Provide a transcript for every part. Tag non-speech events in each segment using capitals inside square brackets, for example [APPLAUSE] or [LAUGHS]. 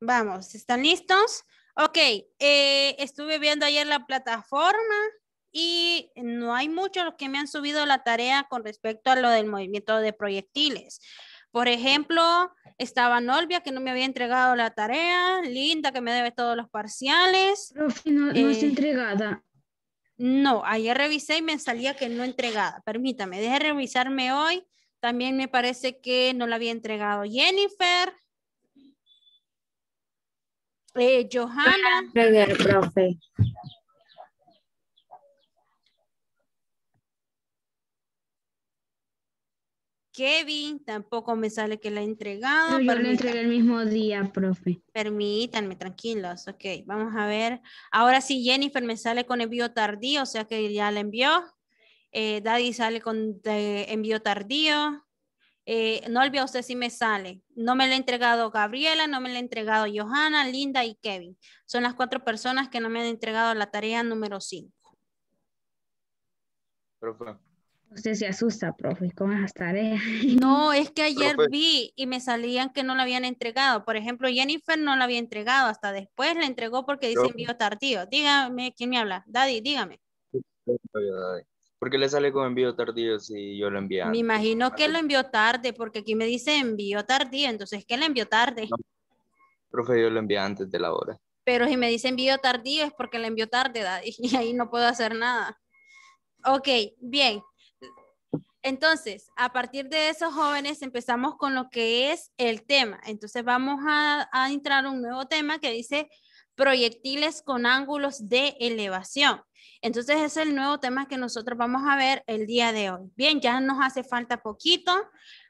Vamos, ¿están listos? Ok, eh, estuve viendo ayer la plataforma y no hay muchos los que me han subido la tarea con respecto a lo del movimiento de proyectiles. Por ejemplo, estaba Nolvia que no me había entregado la tarea, Linda que me debe todos los parciales. no, eh, entregada. No, ayer revisé y me salía que no entregada. Permítame, deje revisarme hoy. También me parece que no la había entregado Jennifer. Eh, Johanna. profe. Kevin, tampoco me sale que la he entregado. No, yo la entregué el mismo día, profe. Permítanme, tranquilos. Ok, vamos a ver. Ahora sí, Jennifer me sale con envío tardío, o sea que ya la envió. Eh, Daddy sale con envío tardío. Eh, no olvide usted si me sale. No me la ha entregado Gabriela, no me la ha entregado Johanna, Linda y Kevin. Son las cuatro personas que no me han entregado la tarea número cinco. Usted se asusta, profe, con esas tareas. [LAUGHS] No, es que ayer vi y me salían que no la habían entregado. Por ejemplo, Jennifer no la había entregado, hasta después la entregó porque dice envío tardío. Dígame, ¿quién me habla? Daddy, dígame. ¿Por qué le sale con envío tardío si yo lo envié? Me imagino que lo envió tarde, porque aquí me dice envío tardío, entonces que le envió tarde? profe, yo lo envié antes de la hora. Pero si me dice envío tardío es porque le envió tarde, Daddy, [LAUGHS] y ahí no puedo hacer nada. Ok, bien. Entonces, a partir de esos jóvenes empezamos con lo que es el tema. Entonces vamos a, a entrar a un nuevo tema que dice proyectiles con ángulos de elevación. Entonces es el nuevo tema que nosotros vamos a ver el día de hoy. Bien, ya nos hace falta poquito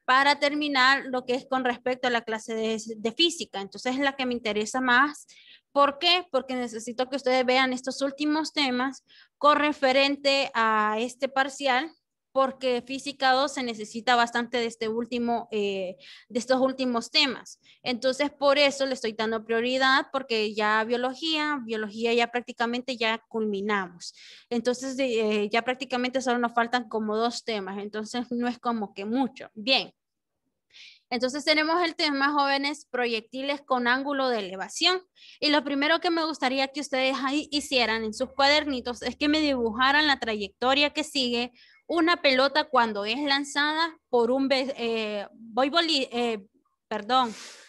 para terminar lo que es con respecto a la clase de, física. Entonces es la que me interesa más. ¿Por qué? Porque necesito que ustedes vean estos últimos temas con referente a este parcial porque física 2 se necesita bastante de, este último, eh, de estos últimos temas. Entonces, por eso le estoy dando prioridad, porque ya biología, biología ya prácticamente ya culminamos. Entonces, eh, ya prácticamente solo nos faltan como dos temas, entonces no es como que mucho. Bien. Entonces tenemos el tema jóvenes proyectiles con ángulo de elevación. Y lo primero que me gustaría que ustedes ahí hicieran en sus cuadernitos es que me dibujaran la trayectoria que sigue una pelota cuando es lanzada por un eh, eh,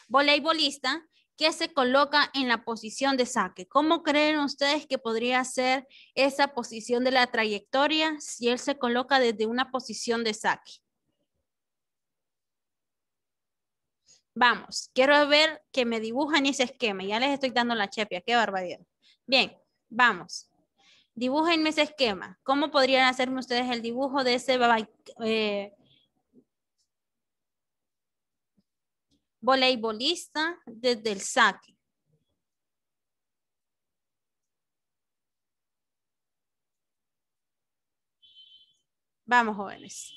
voleibolista que se coloca en la posición de saque. ¿Cómo creen ustedes que podría ser esa posición de la trayectoria si él se coloca desde una posición de saque? Vamos, quiero ver que me dibujan ese esquema. Ya les estoy dando la chepia, qué barbaridad. Bien, vamos dibújenme ese esquema. ¿Cómo podrían hacerme ustedes el dibujo de ese eh, voleibolista desde el saque? Vamos, jóvenes.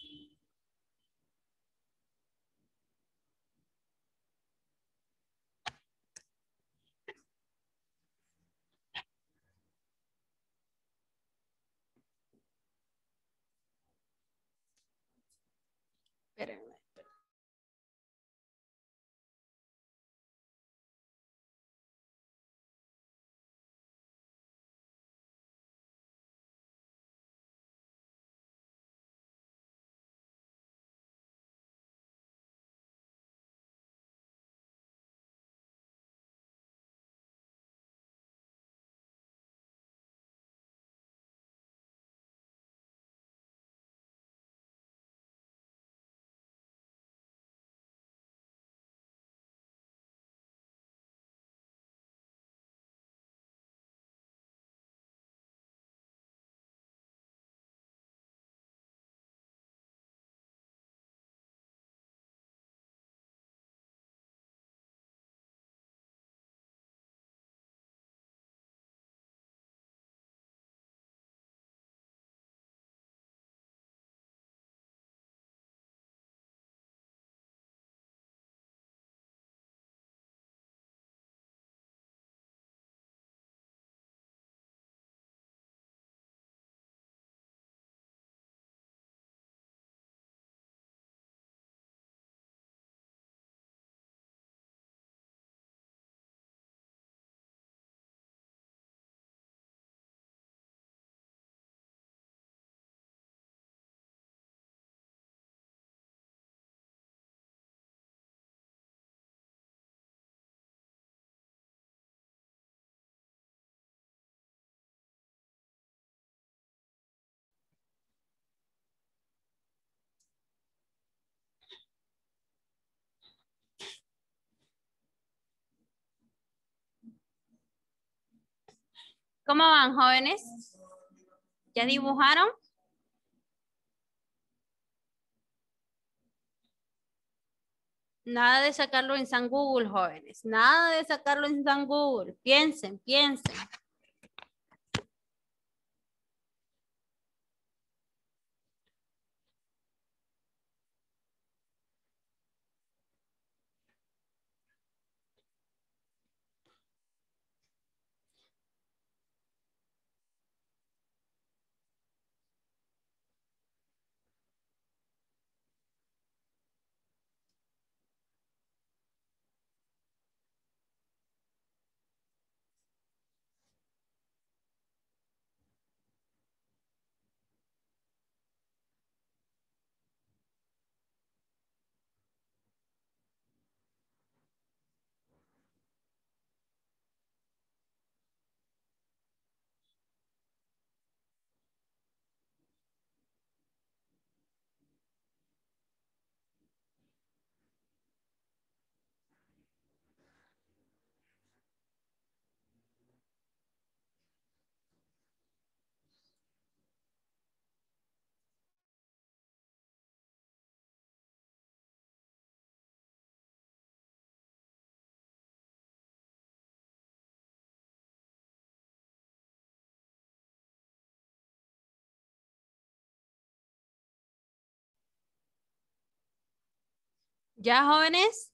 ¿Cómo van, jóvenes? ¿Ya dibujaron? Nada de sacarlo en San Google, jóvenes. Nada de sacarlo en San Google. Piensen, piensen. ¿Ya, jóvenes?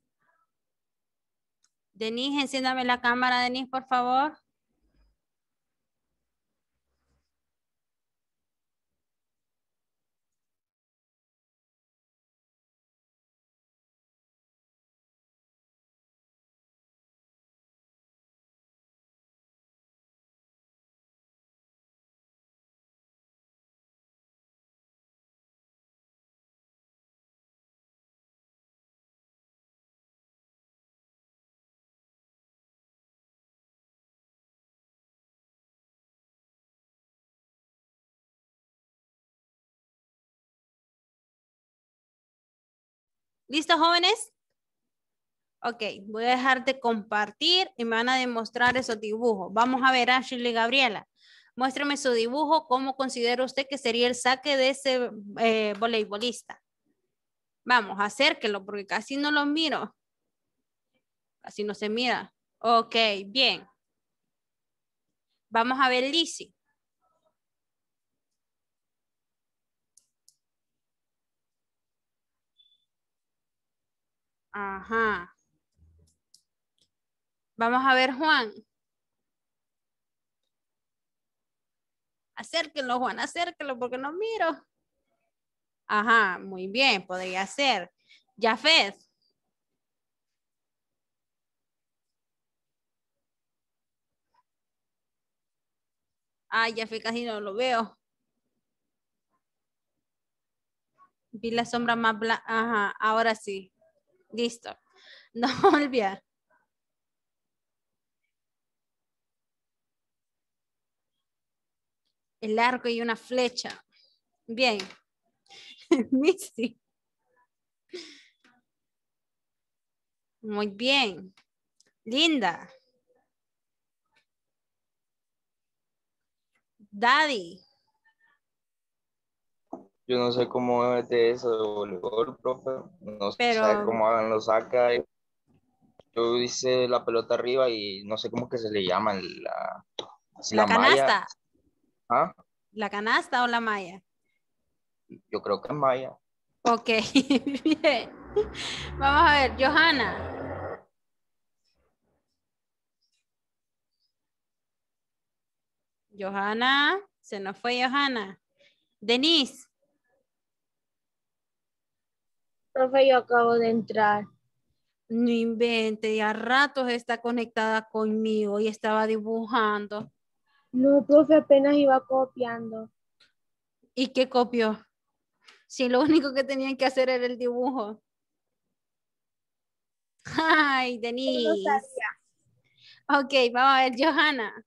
Denise, enciéndame la cámara, Denise, por favor. ¿Listo, jóvenes? Ok, voy a dejar de compartir y me van a demostrar esos dibujos. Vamos a ver, Ashley Gabriela, muéstrame su dibujo, cómo considera usted que sería el saque de ese eh, voleibolista. Vamos, acérquelo porque casi no lo miro. Casi no se mira. Ok, bien. Vamos a ver Lizzie. Ajá. Vamos a ver, Juan. acérquelo Juan, acérquelo porque no miro. Ajá, muy bien, podría ser. Jafet. Ah, Jafet casi no lo veo. Vi la sombra más blanca. Ajá, ahora sí. Listo. [LAUGHS] No olvidar. El arco y una flecha. Bien. Misty. [LAUGHS] Muy bien. Linda. Daddy. Yo no sé cómo es de eso de voleibol, profe. No sé cómo lo saca. Yo hice la pelota arriba y no sé cómo que se le llama la, la, canasta. ¿Ah? ¿La canasta o la malla? Yo creo que es malla. Ok, [LAUGHS] bien. Vamos a ver, Johanna. Johanna, se nos fue Johanna. Denise. Profe, yo acabo de entrar. No invente, ya a ratos está conectada conmigo y estaba dibujando. No, profe, apenas iba copiando. ¿Y qué copió? Si lo único que tenían que hacer era el dibujo. Ay, Denise. ok, vamos a ver, Johanna.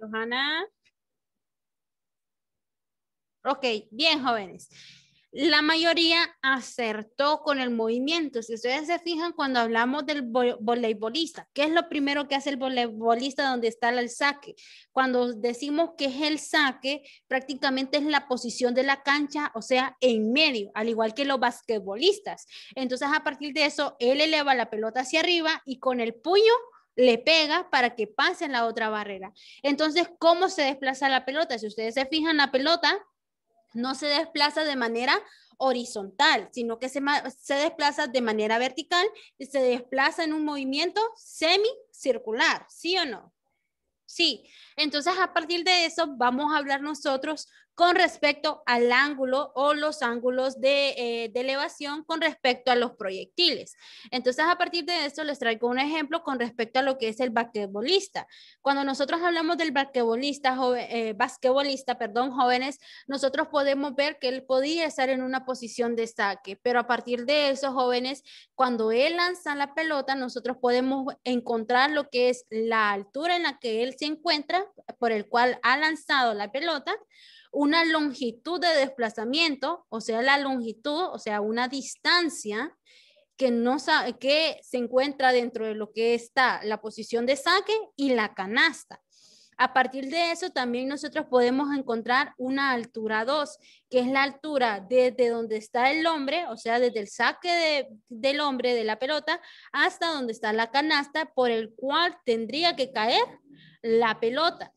Johanna. Ok, bien jóvenes. La mayoría acertó con el movimiento. Si ustedes se fijan, cuando hablamos del voleibolista, ¿qué es lo primero que hace el voleibolista donde está el saque? Cuando decimos que es el saque, prácticamente es la posición de la cancha, o sea, en medio, al igual que los basquetbolistas. Entonces, a partir de eso, él eleva la pelota hacia arriba y con el puño le pega para que pase en la otra barrera. Entonces, ¿cómo se desplaza la pelota? Si ustedes se fijan, la pelota no se desplaza de manera horizontal, sino que se, se desplaza de manera vertical y se desplaza en un movimiento semicircular, ¿sí o no? Sí, entonces a partir de eso vamos a hablar nosotros con respecto al ángulo o los ángulos eh, de, elevación con respecto a los proyectiles. Entonces, a partir de esto, les traigo un ejemplo con respecto a lo que es el basquetbolista. Cuando nosotros hablamos del basquetbolista, eh, basquetbolista perdón, jóvenes, nosotros podemos ver que él podía estar en una posición de saque, pero a partir de eso, jóvenes, cuando él lanza la pelota, nosotros podemos encontrar lo que es la altura en la que él se encuentra, por el cual ha lanzado la pelota, una longitud de desplazamiento, o sea, la longitud, o sea, una distancia que, no que se encuentra dentro de lo que está la posición de saque y la canasta. A partir de eso también nosotros podemos encontrar una altura 2, que es la altura desde donde está el hombre, o sea, desde el saque del hombre de la pelota hasta donde está la canasta por el cual tendría que caer la pelota.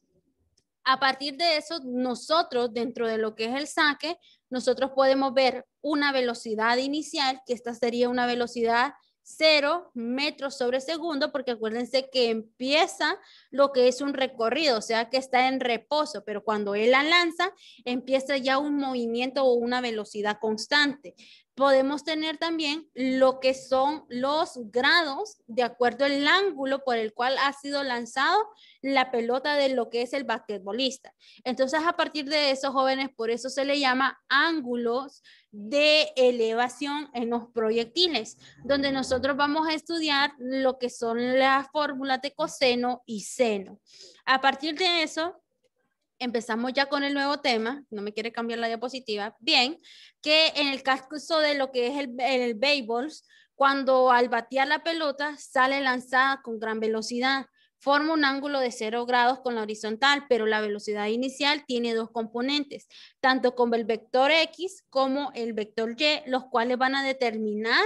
A partir de eso, nosotros dentro de lo que es el saque, nosotros podemos ver una velocidad inicial, que esta sería una velocidad 0 metros sobre segundo, porque acuérdense que empieza lo que es un recorrido, o sea que está en reposo, pero cuando él la lanza, empieza ya un movimiento o una velocidad constante podemos tener también lo que son los grados de acuerdo al ángulo por el cual ha sido lanzado la pelota de lo que es el basquetbolista. Entonces, a partir de eso, jóvenes, por eso se le llama ángulos de elevación en los proyectiles, donde nosotros vamos a estudiar lo que son las fórmulas de coseno y seno. A partir de eso, empezamos ya con el nuevo tema, no me quiere cambiar la diapositiva, bien, que en el caso de lo que es el, el béisbol, cuando al batear la pelota sale lanzada con gran velocidad, forma un ángulo de 0 grados con la horizontal, pero la velocidad inicial tiene dos componentes, tanto como el vector X como el vector Y, los cuales van a determinar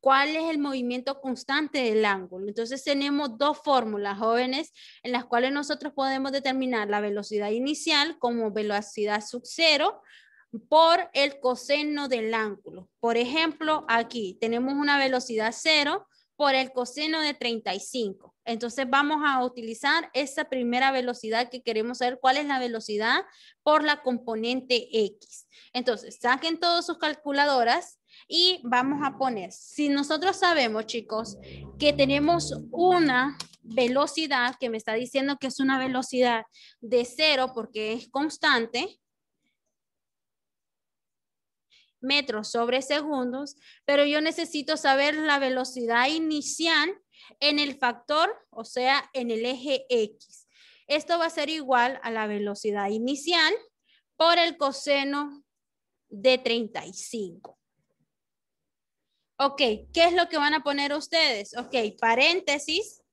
cuál es el movimiento constante del ángulo. Entonces tenemos dos fórmulas jóvenes en las cuales nosotros podemos determinar la velocidad inicial como velocidad sub cero por el coseno del ángulo. Por ejemplo, aquí tenemos una velocidad cero por el coseno de 35. Entonces vamos a utilizar esa primera velocidad que queremos saber cuál es la velocidad por la componente X. Entonces saquen todas sus calculadoras y vamos a poner, si nosotros sabemos, chicos, que tenemos una velocidad que me está diciendo que es una velocidad de cero porque es constante, metros sobre segundos, pero yo necesito saber la velocidad inicial en el factor, o sea, en el eje X. Esto va a ser igual a la velocidad inicial por el coseno de 35. Ok, ¿qué es lo que van a poner ustedes? Ok, paréntesis,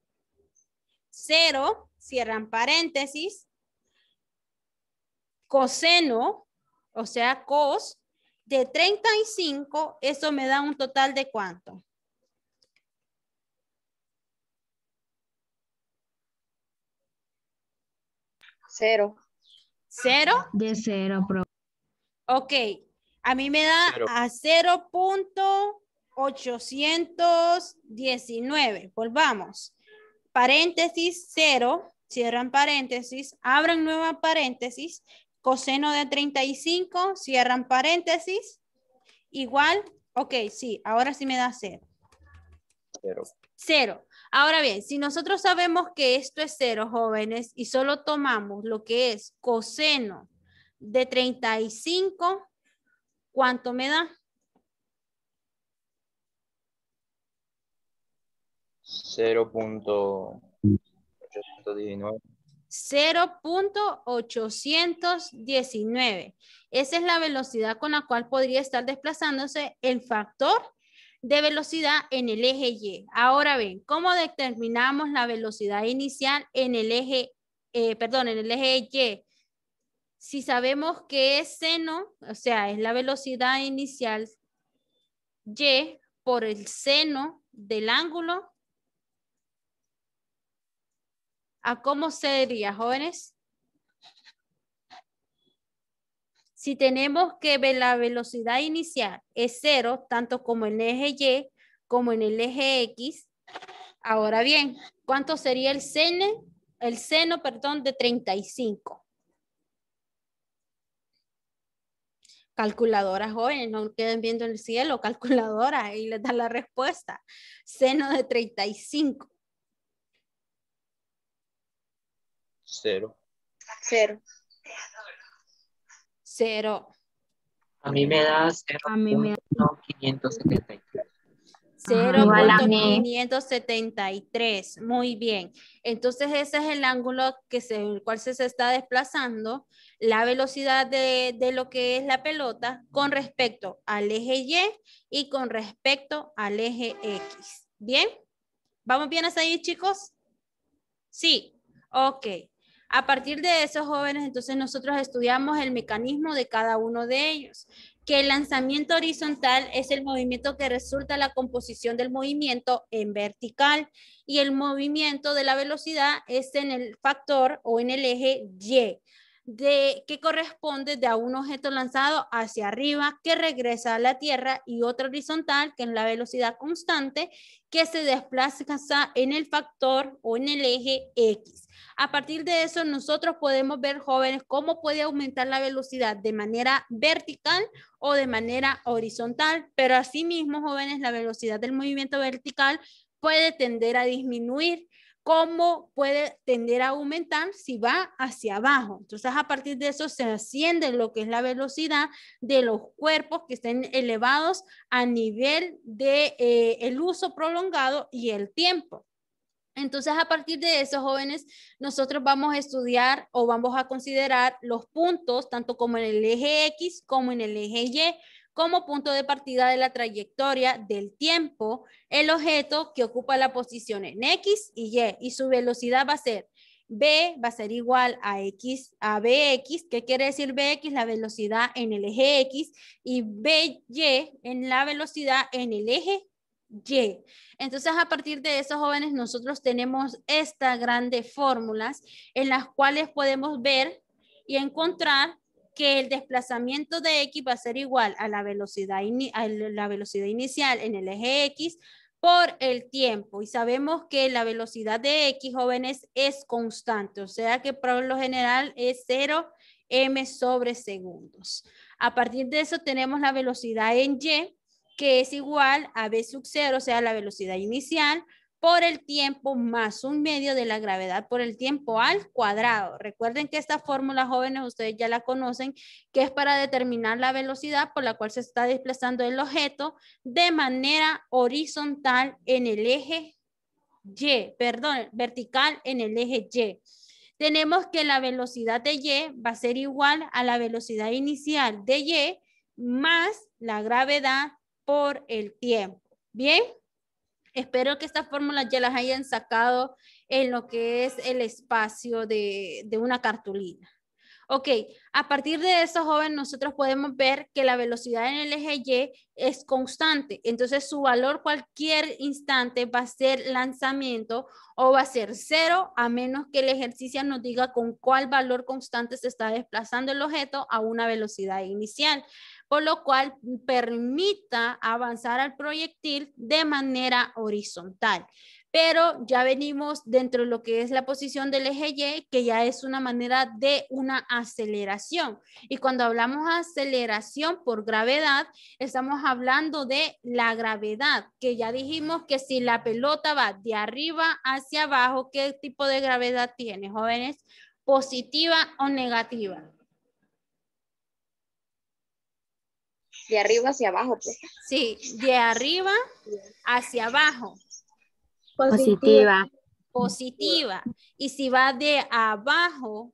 cero, cierran paréntesis, coseno, o sea, cos, de 35, eso me da un total de cuánto? Cero. ¿Cero? De cero, pro. Ok, a mí me da a cero. punto... 819. Volvamos. Paréntesis 0, cierran paréntesis, abran nueva paréntesis, coseno de 35, cierran paréntesis, igual, ok, sí, ahora sí me da 0. 0. 0. Ahora bien, si nosotros sabemos que esto es 0, jóvenes, y solo tomamos lo que es coseno de 35, ¿cuánto me da? 0.819. 0.819. Esa es la velocidad con la cual podría estar desplazándose el factor de velocidad en el eje Y. Ahora ven, ¿cómo determinamos la velocidad inicial en el eje, eh, perdón, en el eje Y? Si sabemos que es seno, o sea, es la velocidad inicial Y por el seno del ángulo ¿A cómo sería, jóvenes? Si tenemos que ver la velocidad inicial es cero, tanto como en el eje Y como en el eje X. Ahora bien, ¿cuánto sería el seno, el seno perdón, de 35? Calculadora, jóvenes, no queden viendo en el cielo, calculadora, ahí les da la respuesta. Seno de 35. Cero. Cero. Cero. A mí me da 0.573. 573. Muy bien. Entonces ese es el ángulo que se, el se, está desplazando la velocidad de, de, lo que es la pelota con respecto al eje Y y con respecto al eje X. ¿Bien? ¿Vamos bien hasta ahí, chicos? Sí. Ok. A partir de esos jóvenes, entonces nosotros estudiamos el mecanismo de cada uno de ellos, que el lanzamiento horizontal es el movimiento que resulta la composición del movimiento en vertical y el movimiento de la velocidad es en el factor o en el eje Y de que corresponde de a un objeto lanzado hacia arriba que regresa a la Tierra y otro horizontal, que en la velocidad constante, que se desplaza en el factor o en el eje X. A partir de eso, nosotros podemos ver, jóvenes, cómo puede aumentar la velocidad de manera vertical o de manera horizontal, pero asimismo, jóvenes, la velocidad del movimiento vertical puede tender a disminuir cómo puede tender a aumentar si va hacia abajo. Entonces, a partir de eso se asciende lo que es la velocidad de los cuerpos que estén elevados a nivel de eh, el uso prolongado y el tiempo. Entonces, a partir de eso, jóvenes, nosotros vamos a estudiar o vamos a considerar los puntos, tanto como en el eje X como en el eje Y, como punto de partida de la trayectoria del tiempo, el objeto que ocupa la posición en X y Y, y su velocidad va a ser B va a ser igual a X, a BX, ¿qué quiere decir BX? La velocidad en el eje X y BY en la velocidad en el eje Y. Entonces, a partir de eso, jóvenes, nosotros tenemos estas grandes fórmulas en las cuales podemos ver y encontrar que el desplazamiento de X va a ser igual a la velocidad, la velocidad inicial en el eje X por el tiempo. Y sabemos que la velocidad de X, jóvenes, es constante, o sea que por lo general es 0 m sobre segundos. A partir de eso tenemos la velocidad en Y, que es igual a b sub 0, o sea, la velocidad inicial, por el tiempo más un medio de la gravedad por el tiempo al cuadrado. Recuerden que esta fórmula, jóvenes, ustedes ya la conocen, que es para determinar la velocidad por la cual se está desplazando el objeto de manera horizontal en el eje Y, perdón, vertical en el eje Y. Tenemos que la velocidad de Y va a ser igual a la velocidad inicial de Y más la gravedad por el tiempo. ¿Bien? Espero que estas fórmulas ya las hayan sacado en lo que es el espacio de, una cartulina. Ok, a partir de eso, joven, nosotros podemos ver que la velocidad en el eje Y es constante. Entonces, su valor cualquier instante va a ser lanzamiento o va a ser cero, a menos que el ejercicio nos diga con cuál valor constante se está desplazando el objeto a una velocidad inicial por lo cual permita avanzar al proyectil de manera horizontal. Pero ya venimos dentro de lo que es la posición del eje Y, que ya es una manera de una aceleración. Y cuando hablamos de aceleración por gravedad, estamos hablando de la gravedad, que ya dijimos que si la pelota va de arriba hacia abajo, ¿qué tipo de gravedad tiene, jóvenes? ¿Positiva o negativa? De arriba hacia abajo, pues. Sí, de arriba hacia abajo. Positiva. Positiva. Y si va de abajo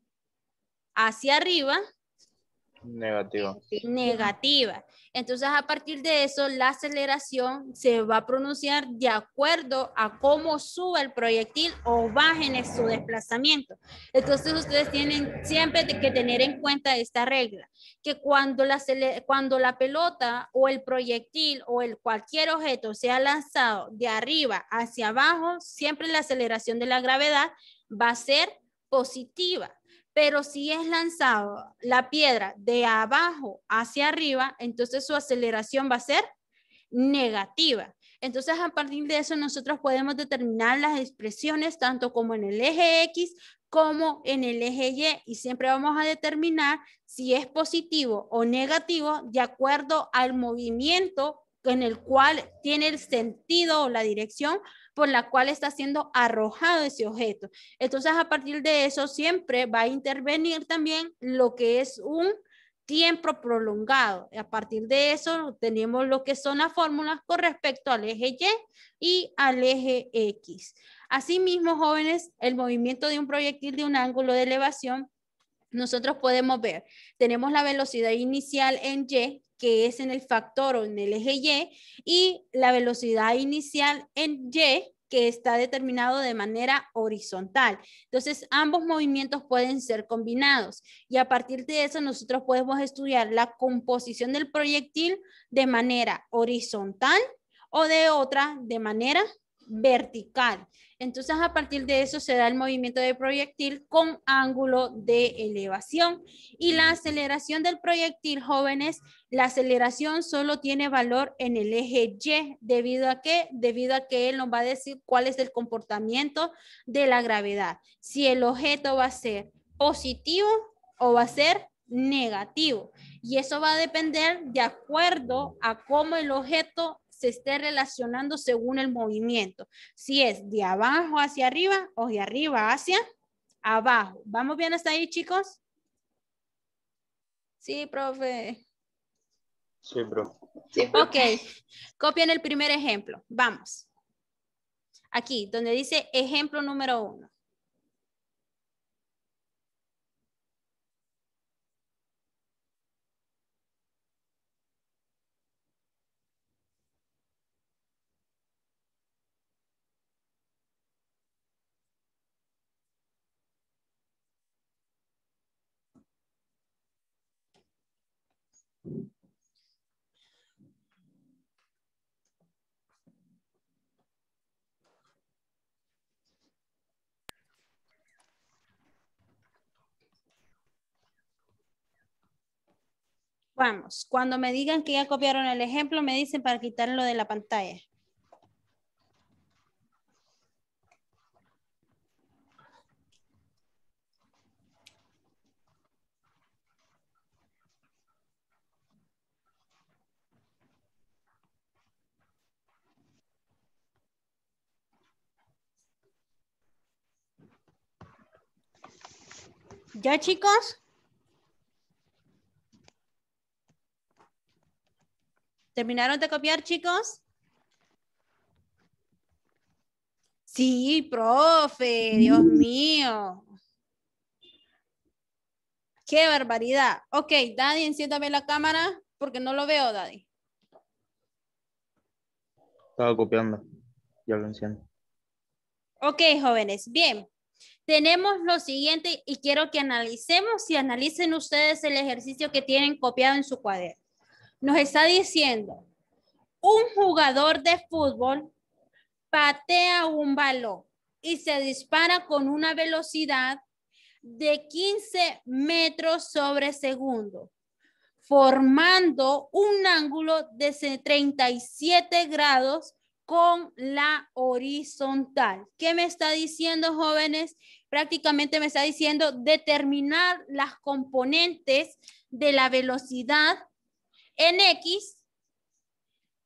hacia arriba. Negativa. Negativa. Entonces, a partir de eso, la aceleración se va a pronunciar de acuerdo a cómo sube el proyectil o en su desplazamiento. Entonces, ustedes tienen siempre que tener en cuenta esta regla, que cuando la, cuando la pelota o el proyectil o el cualquier objeto sea lanzado de arriba hacia abajo, siempre la aceleración de la gravedad va a ser positiva. Pero si es lanzado la piedra de abajo hacia arriba, entonces su aceleración va a ser negativa. Entonces, a partir de eso, nosotros podemos determinar las expresiones tanto como en el eje X como en el eje Y y siempre vamos a determinar si es positivo o negativo de acuerdo al movimiento en el cual tiene el sentido o la dirección con la cual está siendo arrojado ese objeto. Entonces, a partir de eso, siempre va a intervenir también lo que es un tiempo prolongado. A partir de eso, tenemos lo que son las fórmulas con respecto al eje Y y al eje X. Asimismo, jóvenes, el movimiento de un proyectil de un ángulo de elevación nosotros podemos ver, tenemos la velocidad inicial en Y, que es en el factor o en el eje Y, y la velocidad inicial en Y, que está determinado de manera horizontal. Entonces, ambos movimientos pueden ser combinados y a partir de eso nosotros podemos estudiar la composición del proyectil de manera horizontal o de otra de manera vertical. Entonces, a partir de eso se da el movimiento de proyectil con ángulo de elevación. Y la aceleración del proyectil, jóvenes, la aceleración solo tiene valor en el eje Y, debido a que, debido a que él nos va a decir cuál es el comportamiento de la gravedad. Si el objeto va a ser positivo o va a ser negativo. Y eso va a depender de acuerdo a cómo el objeto se esté relacionando según el movimiento. Si es de abajo hacia arriba o de arriba hacia abajo. ¿Vamos bien hasta ahí, chicos? Sí, profe. Sí, profe. Sí, ok, copien el primer ejemplo. Vamos. Aquí, donde dice ejemplo número uno. Vamos, cuando me digan que ya copiaron el ejemplo, me dicen para quitarlo de la pantalla. ¿Ya chicos? ¿Terminaron de copiar, chicos? Sí, profe, Dios mm. mío. Qué barbaridad. Ok, Daddy, enciéndame la cámara porque no lo veo, Daddy. Estaba copiando. Ya lo enciendo. Ok, jóvenes. Bien. Tenemos lo siguiente y quiero que analicemos y analicen ustedes el ejercicio que tienen copiado en su cuaderno nos está diciendo, un jugador de fútbol patea un balón y se dispara con una velocidad de 15 metros sobre segundo, formando un ángulo de 37 grados con la horizontal. ¿Qué me está diciendo, jóvenes? Prácticamente me está diciendo determinar las componentes de la velocidad en X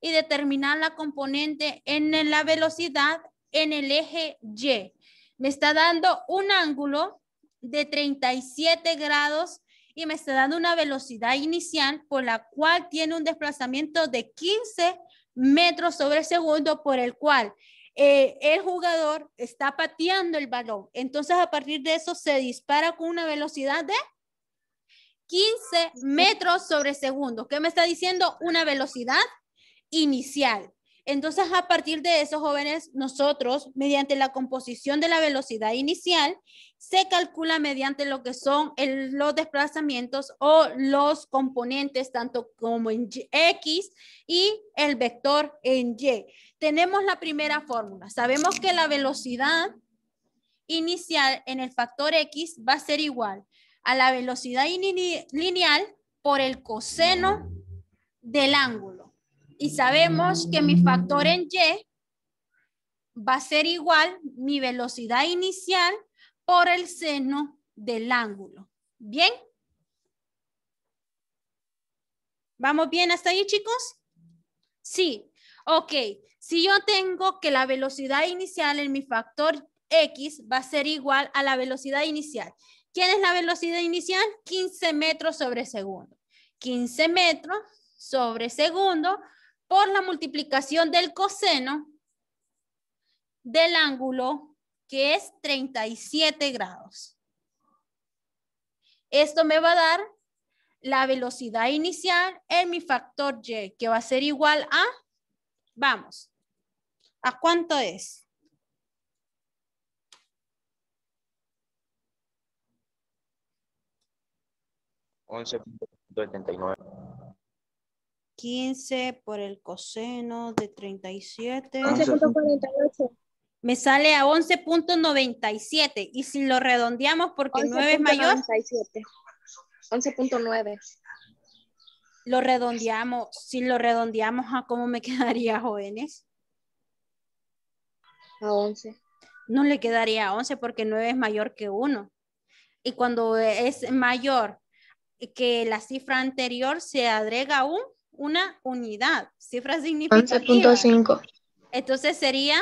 y determinar la componente en la velocidad en el eje Y. Me está dando un ángulo de 37 grados y me está dando una velocidad inicial por la cual tiene un desplazamiento de 15 metros sobre segundo por el cual eh, el jugador está pateando el balón. Entonces, a partir de eso, se dispara con una velocidad de 15 metros sobre segundo. ¿Qué me está diciendo? Una velocidad inicial. Entonces, a partir de eso, jóvenes, nosotros, mediante la composición de la velocidad inicial, se calcula mediante lo que son los desplazamientos o los componentes, tanto como en X y el vector en Y. Tenemos la primera fórmula. Sabemos que la velocidad inicial en el factor X va a ser igual a la velocidad lineal por el coseno del ángulo. Y sabemos que mi factor en Y va a ser igual mi velocidad inicial por el seno del ángulo. ¿Bien? ¿Vamos bien hasta ahí, chicos? Sí. Ok. Si yo tengo que la velocidad inicial en mi factor X va a ser igual a la velocidad inicial ¿Quién es la velocidad inicial? 15 metros sobre segundo. 15 metros sobre segundo por la multiplicación del coseno del ángulo, que es 37 grados. Esto me va a dar la velocidad inicial en mi factor Y, que va a ser igual a, vamos, ¿a cuánto es? 11.79. 15 por el coseno de 37. 11.48. Me sale a 11.97. Y si lo redondeamos porque 9 es mayor. 11.9. Lo redondeamos. Si lo redondeamos, ¿a cómo me [LAUGHS] quedaría, jóvenes? A 11. No le quedaría a 11 porque 9 es mayor que 1. Y cuando es mayor que la cifra anterior se agrega un, una unidad, cifra significativa. 11.5. Entonces sería...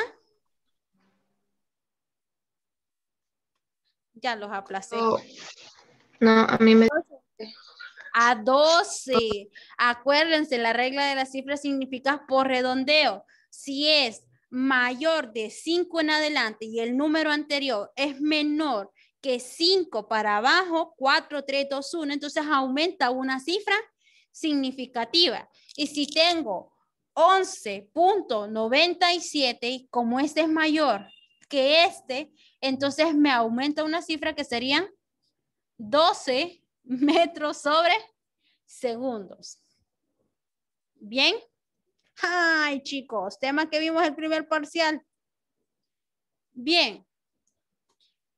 Ya los aplacé. Oh, no, a mí me... A 12. Acuérdense, la regla de las cifras significa por redondeo. Si es mayor de 5 en adelante y el número anterior es menor que 5 para abajo, 4, 3, 2, 1, entonces aumenta una cifra significativa. Y si tengo 11.97, como este es mayor que este, entonces me aumenta una cifra que serían 12 metros sobre segundos. ¿Bien? Ay, chicos, tema que vimos el primer parcial. Bien,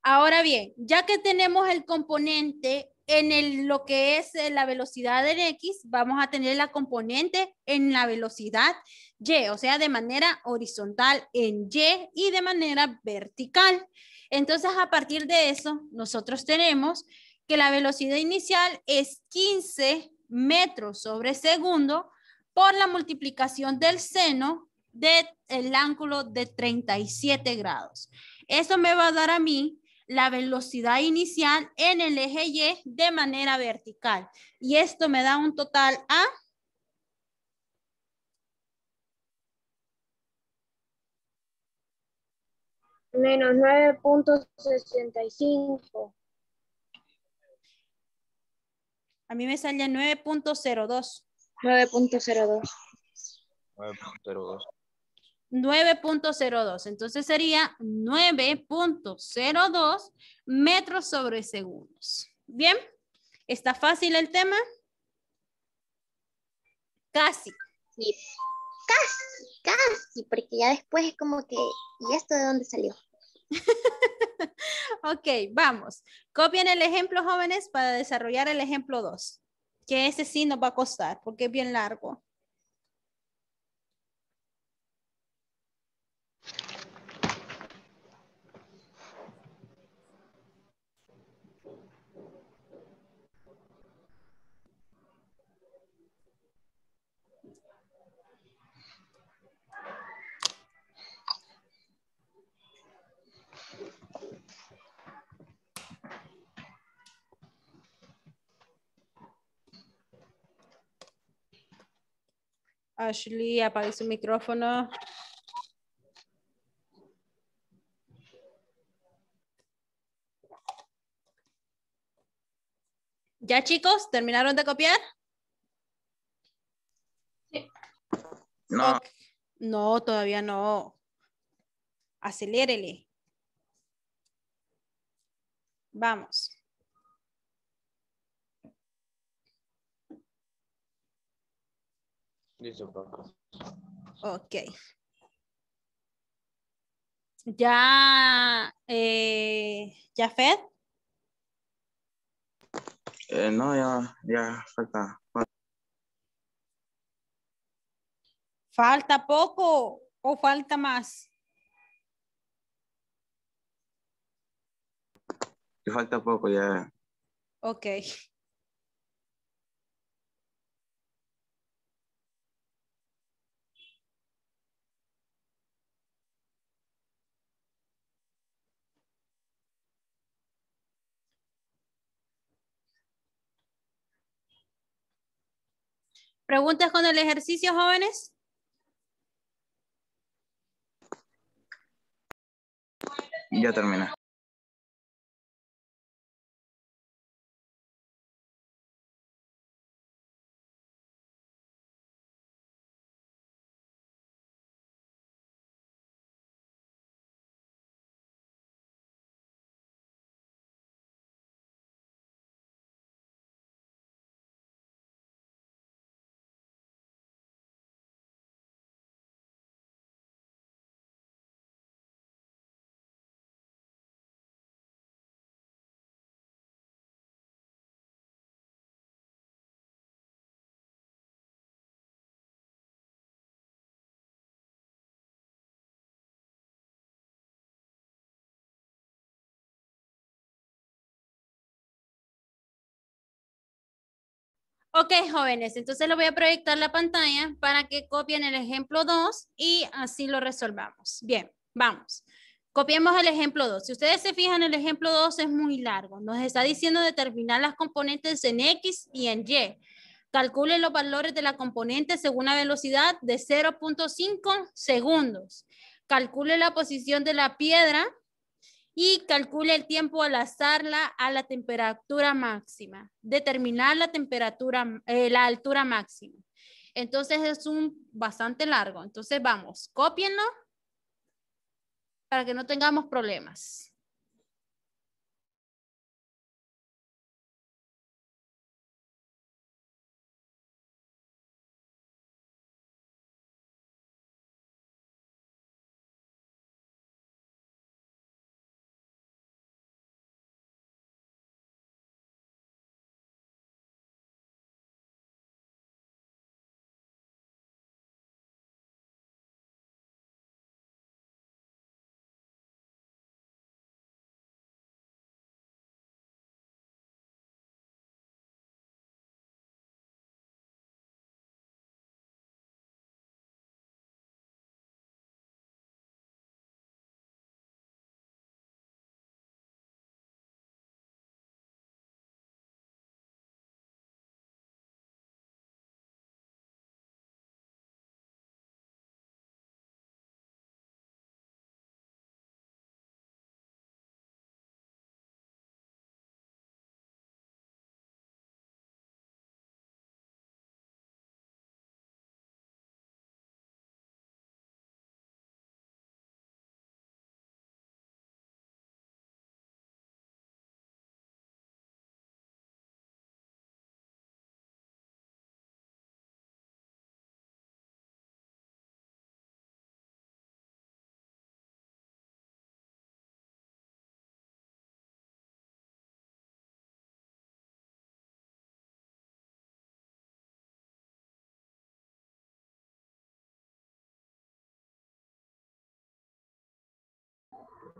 Ahora bien, ya que tenemos el componente en lo que es eh, la velocidad en X, vamos a tener la componente en la velocidad Y, o sea, de manera horizontal en Y y de manera vertical. Entonces, a partir de eso, nosotros tenemos que la velocidad inicial es 15 metros sobre segundo por la multiplicación del seno del ángulo de 37 grados. Eso me va a dar a mí la velocidad inicial en el eje Y de manera vertical. Y esto me da un total a... Menos 9.65. A mí me salía 9.02. 9.02. 9.02. 9.02. Entonces sería 9.02 metros sobre segundos. ¿Bien? ¿Está fácil el tema? Casi. Casi, casi, porque ya después es como que, ¿y esto de dónde salió? [LAUGHS] ok, vamos. Copien el ejemplo, jóvenes, para desarrollar el ejemplo 2, que ese sí nos va a costar, porque es bien largo. Ashley, apague su micrófono. ¿Ya chicos? ¿Terminaron de copiar? No. No, todavía no. Acelérele. Vamos. Listo, Ok. Ya, eh, ¿ya Fed? Eh, no, ya, ya falta. ¿Falta poco o falta más? falta poco ya. okay ¿Preguntas con el ejercicio, jóvenes? Ya termina. Ok, jóvenes, entonces lo voy a proyectar la pantalla para que copien el ejemplo 2 y así lo resolvamos. Bien, vamos. Copiemos el ejemplo 2. Si ustedes se fijan, el ejemplo 2 es muy largo. Nos está diciendo determinar las componentes en X y en Y. Calcule los valores de la componente según la velocidad de 0.5 segundos. Calcule la posición de la piedra y calcule el tiempo al azarla a la temperatura máxima, determinar la temperatura, eh, la altura máxima. Entonces es un bastante largo. Entonces vamos, cópienlo para que no tengamos problemas.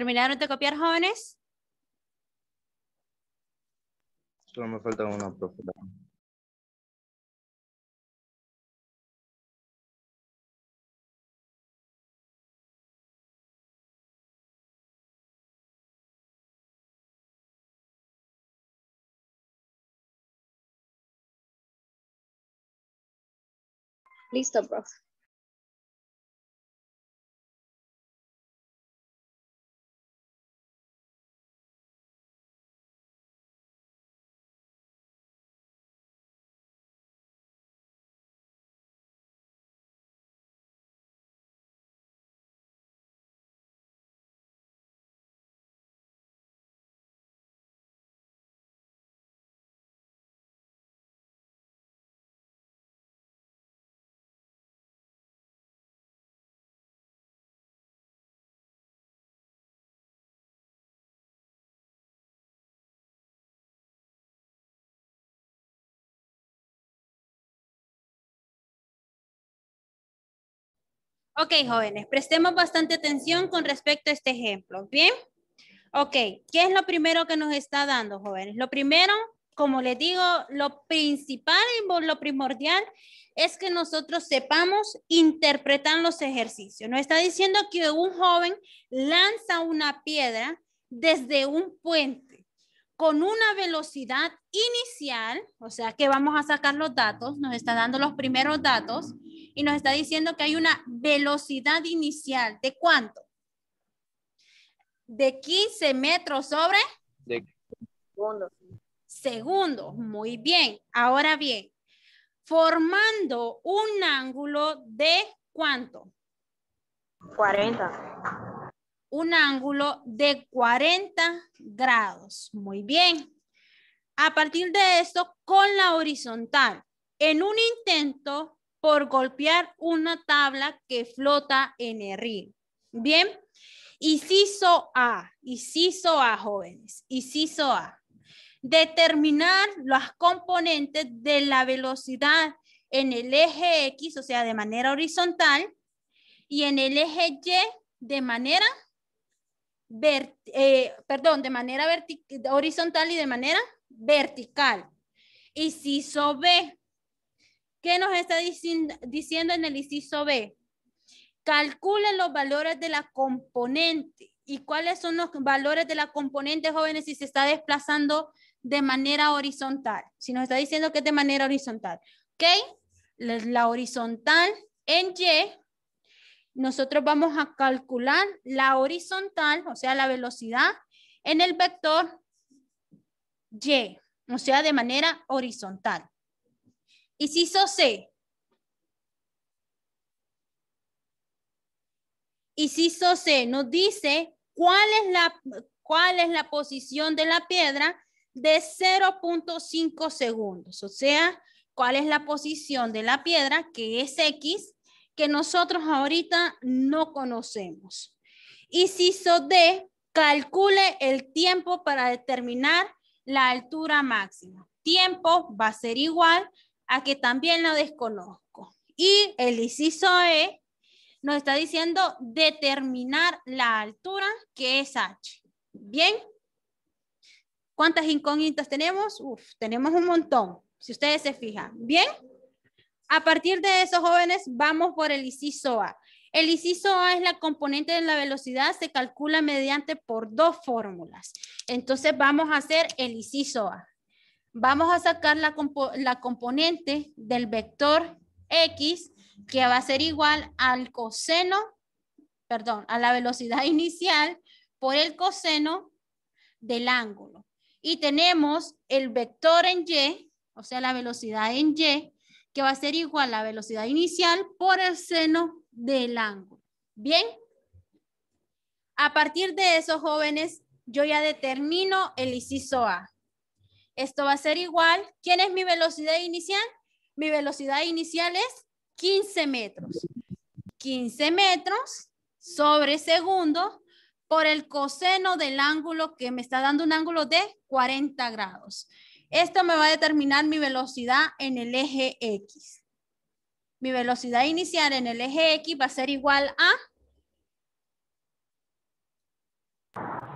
¿Terminaron de copiar, jóvenes? Solo me falta una, profe. Listo, profe. Ok, jóvenes, prestemos bastante atención con respecto a este ejemplo, ¿bien? Ok, ¿qué es lo primero que nos está dando, jóvenes? Lo primero, como les digo, lo principal y lo primordial es que nosotros sepamos interpretar los ejercicios. Nos está diciendo que un joven lanza una piedra desde un puente con una velocidad inicial, o sea que vamos a sacar los datos, nos está dando los primeros datos, y nos está diciendo que hay una velocidad inicial. ¿De cuánto? De 15 metros sobre... De segundos. Segundo. muy bien. Ahora bien, formando un ángulo de cuánto? 40. Un ángulo de 40 grados. Muy bien. A partir de esto, con la horizontal, en un intento por golpear una tabla que flota en el río. Bien, inciso A, inciso A, jóvenes, inciso A. Determinar las componentes de la velocidad en el eje X, o sea, de manera horizontal, y en el eje Y de manera, eh, perdón, de manera horizontal y de manera vertical. Inciso B, ¿Qué nos está diciendo, en el inciso B? Calculen los valores de la componente. ¿Y cuáles son los valores de la componente, jóvenes, si se está desplazando de manera horizontal? Si nos está diciendo que es de manera horizontal. ¿Ok? La, la horizontal en Y, nosotros vamos a calcular la horizontal, o sea, la velocidad, en el vector Y, o sea, de manera horizontal. Y C. so C nos dice cuál es la, cuál es la posición de la piedra de 0.5 segundos, o sea, cuál es la posición de la piedra, que es X, que nosotros ahorita no conocemos. Y si so D, calcule el tiempo para determinar la altura máxima. Tiempo va a ser igual a que también lo desconozco. Y el inciso E nos está diciendo determinar la altura que es H. Bien. ¿Cuántas incógnitas tenemos? Uf, tenemos un montón, si ustedes se fijan. Bien. A partir de eso, jóvenes, vamos por el inciso A. El inciso A es la componente de la velocidad, se calcula mediante por dos fórmulas. Entonces vamos a hacer el inciso A. Vamos a sacar la, componente del vector X que va a ser igual al coseno, perdón, a la velocidad [LAUGHS] inicial por el coseno del ángulo. Y tenemos el vector en Y, o sea, la velocidad en Y, que va a ser igual a la velocidad inicial por el seno del ángulo. ¿Bien? A partir de eso, jóvenes, yo ya determino el inciso A. Esto va a ser igual. ¿Quién es mi velocidad inicial? Mi velocidad inicial es 15 metros. 15 metros sobre segundo por el coseno del ángulo que me está dando un ángulo de 40 grados. Esto me va a determinar mi velocidad en el eje X. Mi velocidad inicial en el eje X va a ser igual a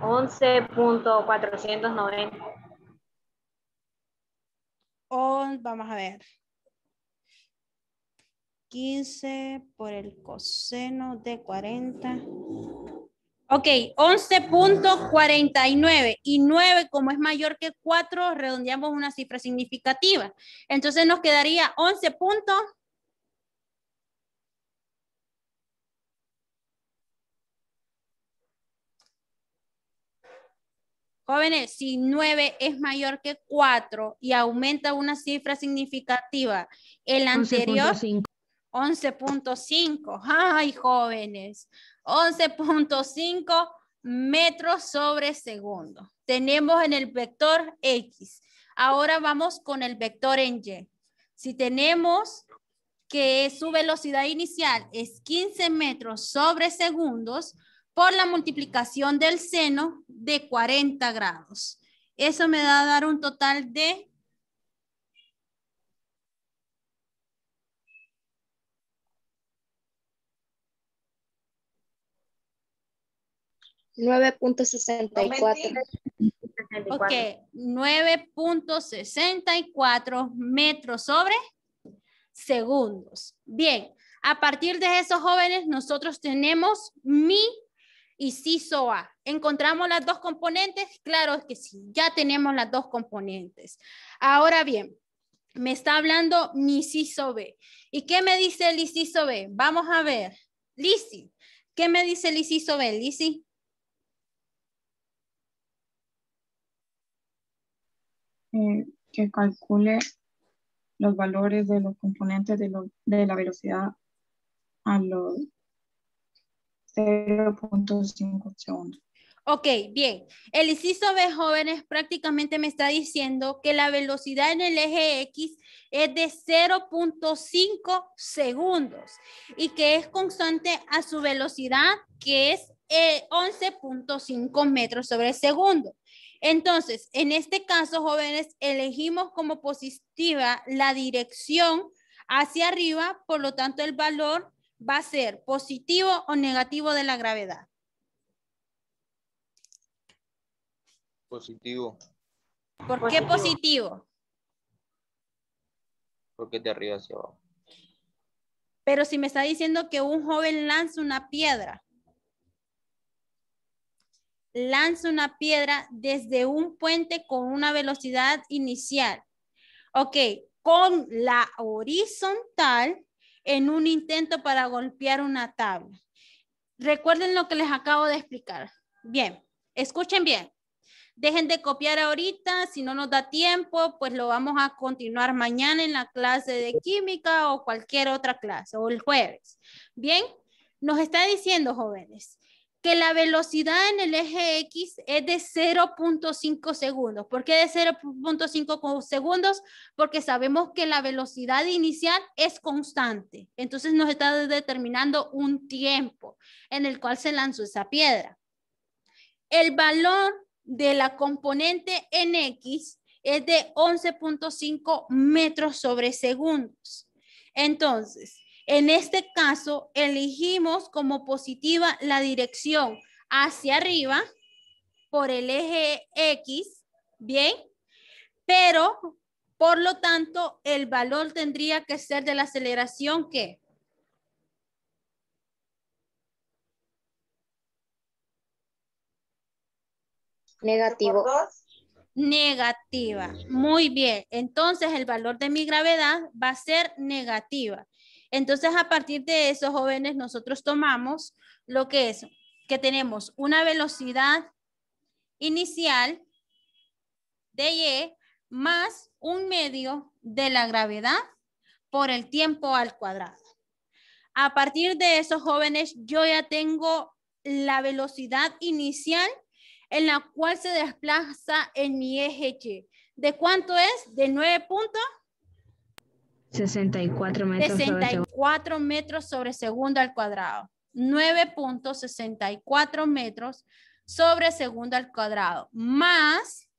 11.490 vamos a ver. 15 por el coseno de 40. Ok, 11.49 y 9 como es mayor que 4, redondeamos una cifra significativa. Entonces nos quedaría 11. Jóvenes, si 9 es mayor que 4 y aumenta una cifra significativa, el anterior 11.5. Ay, jóvenes, 11.5 metros sobre segundo. Tenemos en el vector X. Ahora vamos con el vector en Y. Si tenemos que su velocidad inicial es 15 metros sobre segundos, por la multiplicación del seno de 40 grados. Eso me da a dar un total de... Nueve punto sesenta y 9.64 metros sobre segundos. Bien, a partir de esos jóvenes nosotros tenemos mi y A, ¿Encontramos las dos componentes? Claro que sí, ya tenemos las dos componentes. Ahora bien, me está hablando mi CISO B. ¿Y qué me dice el Iciso B? Vamos a ver. Lisi, ¿qué me dice el Iciso B, Lisi? Eh, que calcule los valores de los componentes de, de la velocidad a los 0.5 segundos. Ok, bien. El inciso B, jóvenes, prácticamente me está diciendo que la velocidad en el eje X es de 0.5 segundos y que es constante a su velocidad, que es 11.5 eh, metros sobre segundo. Entonces, en este caso, jóvenes, elegimos como positiva la dirección hacia arriba, por lo tanto, el valor va a ser positivo o negativo de la gravedad. Positivo. ¿Por qué positivo? Porque de arriba hacia abajo. Pero si me está diciendo que un joven lanza una piedra, lanza una piedra desde un puente con una velocidad inicial. Ok, con la horizontal en un intento para golpear una tabla. Recuerden lo que les acabo de explicar. Bien, escuchen bien. Dejen de copiar ahorita, si no nos da tiempo, pues lo vamos a continuar mañana en la clase de química o cualquier otra clase o el jueves. Bien, nos está diciendo jóvenes, que la velocidad en el eje X es de 0.5 segundos. ¿Por qué de 0.5 segundos? Porque sabemos que la velocidad inicial es constante. Entonces nos está determinando un tiempo en el cual se lanzó esa piedra. El valor de la componente en X es de 11.5 metros sobre segundos. Entonces, en este caso, elegimos como positiva la dirección hacia arriba por el eje X, ¿bien? Pero, por lo tanto, el valor tendría que ser de la aceleración que... Negativo. Negativa. Muy bien. Entonces el valor de mi gravedad va a ser negativa. Entonces, a partir de esos jóvenes, nosotros tomamos lo que es que tenemos una velocidad inicial de Y más un medio de la gravedad por el tiempo al cuadrado. A partir de esos jóvenes, yo ya tengo la velocidad inicial en la cual se desplaza en mi eje Y. ¿De cuánto es? De 9 puntos. 64 metros, 64 metros sobre segundo al cuadrado. 9.64 metros sobre segundo al cuadrado. Más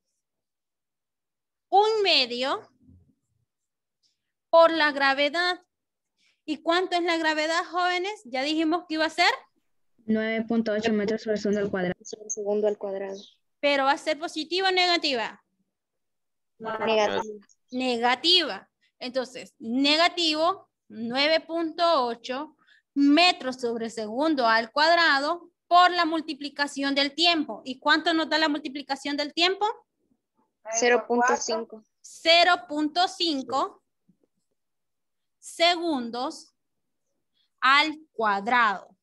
un medio por la gravedad. ¿Y cuánto es la gravedad, jóvenes? Ya dijimos que iba a ser 9.8 metros sobre segundo al cuadrado. Sobre segundo al cuadrado. Pero va a ser positiva o negativa? Negativa. Negativa. Entonces, negativo 9.8 metros sobre segundo al cuadrado por la multiplicación del tiempo. ¿Y cuánto nos da la multiplicación del tiempo? 0.5. 0.5 segundos al cuadrado.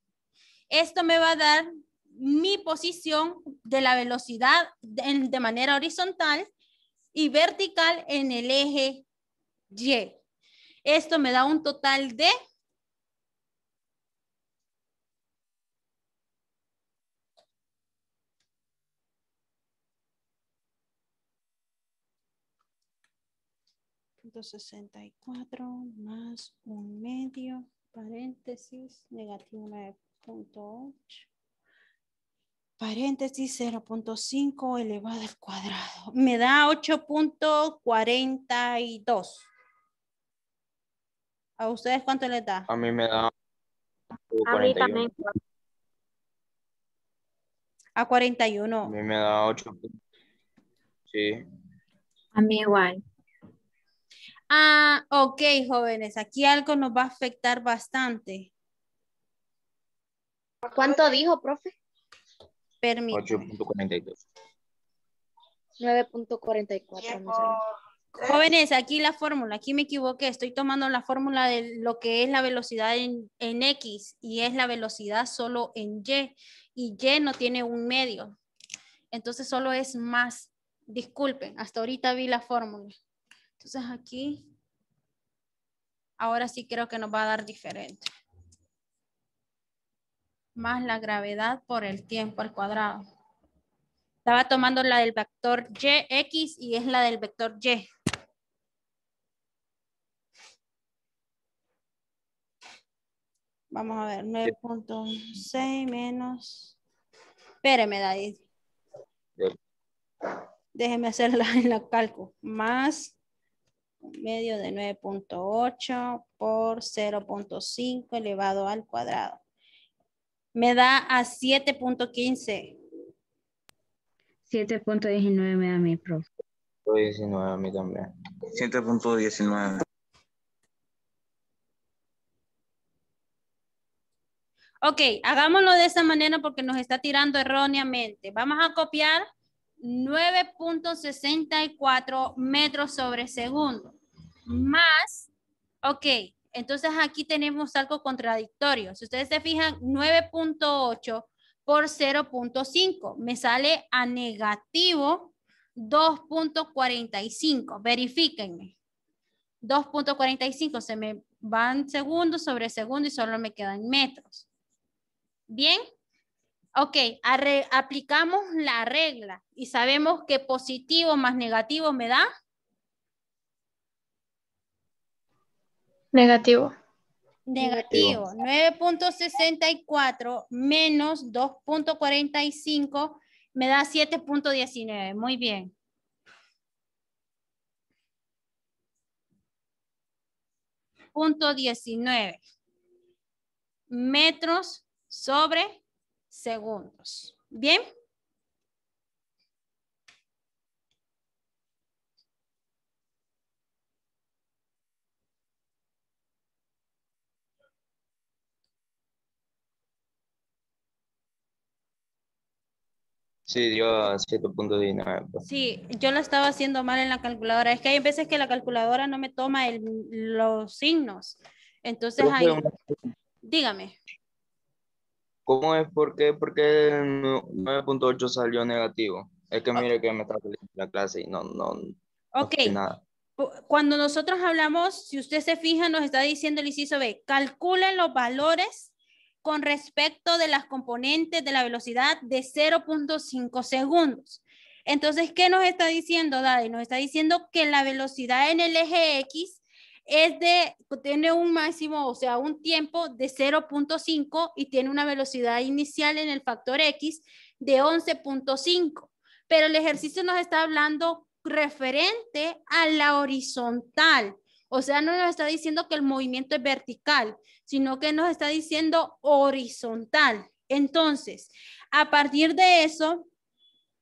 Esto me va a dar mi posición de la velocidad de, manera horizontal y vertical en el eje y. Esto me da un total de cuatro más un medio, paréntesis, negativo 9.8, paréntesis 0.5 elevado al cuadrado. Me da 8.42. ¿A ustedes cuánto les da? A mí me da... A mí también. A 41. A mí me da 8. Sí. A mí igual. Ah, ok, jóvenes. Aquí algo nos va a afectar bastante. ¿Cuánto dijo, profe? Permítame. 8.42. 9.44. Jóvenes, aquí la fórmula, aquí me equivoqué, estoy tomando la fórmula de lo que es la velocidad en, X y es la velocidad solo en Y y Y no tiene un medio, entonces solo es más. Disculpen, hasta ahorita vi la fórmula. Entonces aquí, ahora sí creo que nos va a dar diferente. Más la gravedad por el tiempo al cuadrado. Estaba tomando la del vector YX y es la del vector Y. Vamos a ver, 9.6 menos. Espéreme, David. Déjeme hacer en los cálculo Más medio de 9.8 por 0.5 elevado al cuadrado. Me da a 7.15. 7.19 me da mí, profe. 7.19 a mí también. 7.19. Ok, hagámoslo de esa manera porque nos está tirando erróneamente. Vamos a copiar 9.64 metros sobre segundo. Más, ok, entonces aquí tenemos algo contradictorio. Si ustedes se fijan, 9.8 por 0.5 me sale a negativo 2.45. Verifíquenme. 2.45 se me van segundos sobre segundo y solo me quedan metros. Bien, ok, aplicamos la regla y sabemos que positivo más negativo me da. Negativo. Negativo. 9.64 menos 2.45 me da 7.19. Muy bien. Punto 19. Metros sobre segundos. ¿Bien? Sí, dio cierto punto de Sí, yo lo estaba haciendo mal en la calculadora. Es que hay veces que la calculadora no me toma los signos. Entonces, ahí... Dígame. ¿Cómo es? ¿Por qué, ¿Por qué 9.8 salió negativo? Es que ah. mire que me está la clase y no, no, ok. Cuando nosotros hablamos, si usted se fija, nos está diciendo el inciso B, calculen los valores con respecto de las componentes de la velocidad de 0.5 segundos. Entonces, ¿qué nos está diciendo, Daddy? Nos está diciendo que la velocidad en el eje X es de, pues, tiene un máximo, o sea, un tiempo de 0.5 y tiene una velocidad inicial en el factor X de 11.5. Pero el ejercicio nos está hablando referente a la horizontal. O sea, no nos está diciendo que el movimiento es vertical, sino que nos está diciendo horizontal. Entonces, a partir de eso,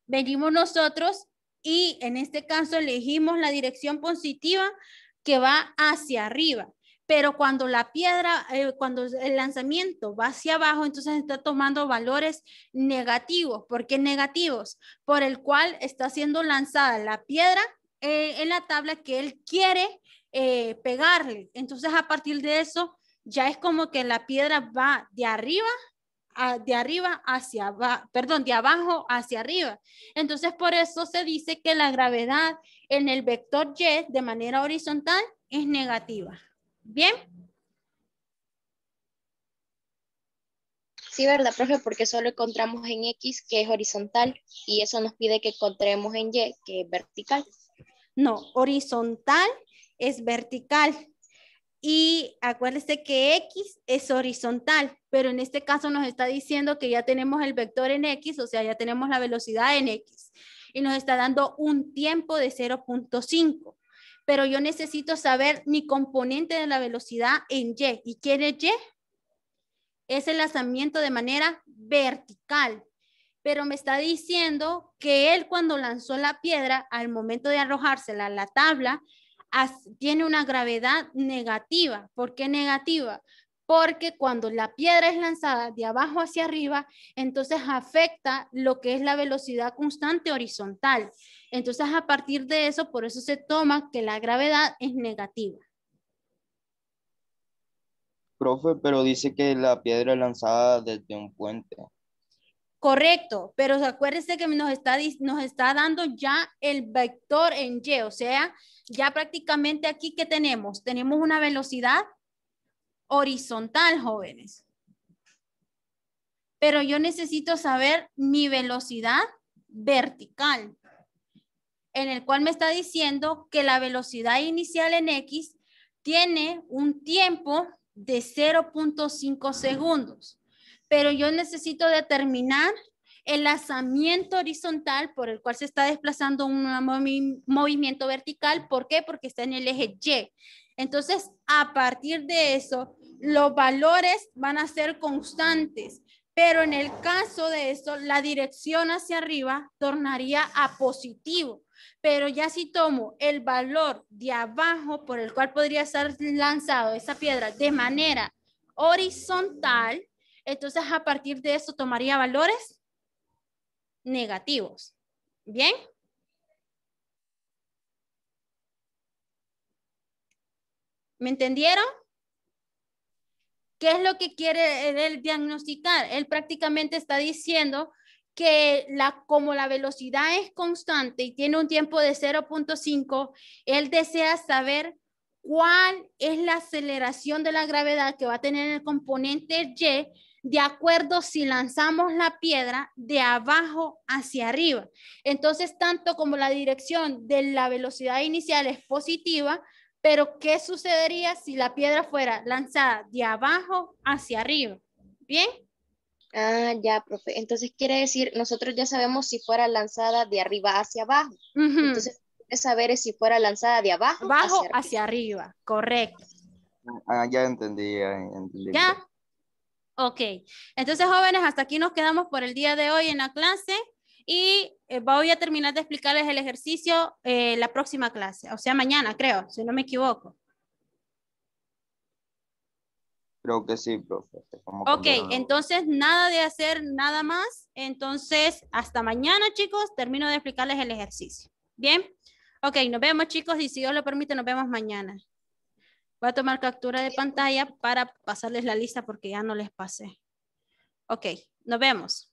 venimos nosotros y en este caso elegimos la dirección positiva que va hacia arriba. Pero cuando la piedra, eh, cuando el lanzamiento va hacia abajo, entonces está tomando valores negativos. ¿Por qué negativos? Por el cual está siendo lanzada la piedra eh, en la tabla que él quiere eh, pegarle. Entonces a partir de eso ya es como que la piedra va de arriba de arriba hacia abajo, perdón, de abajo hacia arriba. Entonces, por eso se dice que la gravedad en el vector Y de manera horizontal es negativa. ¿Bien? Sí, ¿verdad, profe? Porque solo encontramos en X que es horizontal y eso nos pide que encontremos en Y que es vertical. No, horizontal es vertical. Y acuérdese que X es horizontal, pero en este caso nos está diciendo que ya tenemos el vector en X, o sea, ya tenemos la velocidad en X y nos está dando un tiempo de 0.5. Pero yo necesito saber mi componente de la velocidad en Y. ¿Y quién es Y? Es el lanzamiento de manera vertical. Pero me está diciendo que él cuando lanzó la piedra, al momento de arrojársela a la tabla, tiene una gravedad negativa. ¿Por qué negativa? porque cuando la piedra es lanzada de abajo hacia arriba, entonces afecta lo que es la velocidad constante horizontal. Entonces, a partir de eso, por eso se toma que la gravedad es negativa. Profe, pero dice que la piedra es lanzada desde un puente. Correcto, pero acuérdense que nos está, nos está dando ya el vector en Y, o sea, ya prácticamente aquí que tenemos, tenemos una velocidad horizontal, jóvenes. Pero yo necesito saber mi velocidad vertical, en el cual me está diciendo que la velocidad inicial en X tiene un tiempo de 0.5 segundos. Pero yo necesito determinar el lanzamiento horizontal por el cual se está desplazando un movimiento vertical. ¿Por qué? Porque está en el eje Y. Entonces, a partir de eso, los valores van a ser constantes, pero en el caso de esto, la dirección hacia arriba tornaría a positivo. Pero ya si tomo el valor de abajo por el cual podría ser lanzado esa piedra de manera horizontal, entonces a partir de eso tomaría valores negativos. ¿Bien? ¿Me entendieron? ¿Qué es lo que quiere él diagnosticar? Él prácticamente está diciendo que la, como la velocidad es constante y tiene un tiempo de 0.5, él desea saber cuál es la aceleración de la gravedad que va a tener el componente Y de acuerdo si lanzamos la piedra de abajo hacia arriba. Entonces, tanto como la dirección de la velocidad inicial es positiva, pero, ¿qué sucedería si la piedra fuera lanzada de abajo hacia arriba? ¿Bien? Ah, ya, profe. Entonces quiere decir, nosotros ya sabemos si fuera lanzada de arriba hacia abajo. Entonces, lo que saber es si fuera lanzada de abajo, hacia, arriba. Correcto. Ah, ah, ya entendí. Ya. Entendí. ¿Ya? Ok. Entonces, jóvenes, hasta aquí nos quedamos por el día de hoy en la clase. Y eh, voy a terminar de explicarles el ejercicio eh, la próxima clase, o sea, mañana, creo, si no me equivoco. Creo que sí, profe. Ok, entonces nada de hacer nada más. Entonces, hasta mañana, chicos, termino de explicarles el ejercicio. Bien. Ok, nos vemos, chicos, y si Dios lo permite, nos vemos mañana. Voy a tomar captura de pantalla para pasarles la lista porque ya no les pasé. Ok, nos vemos.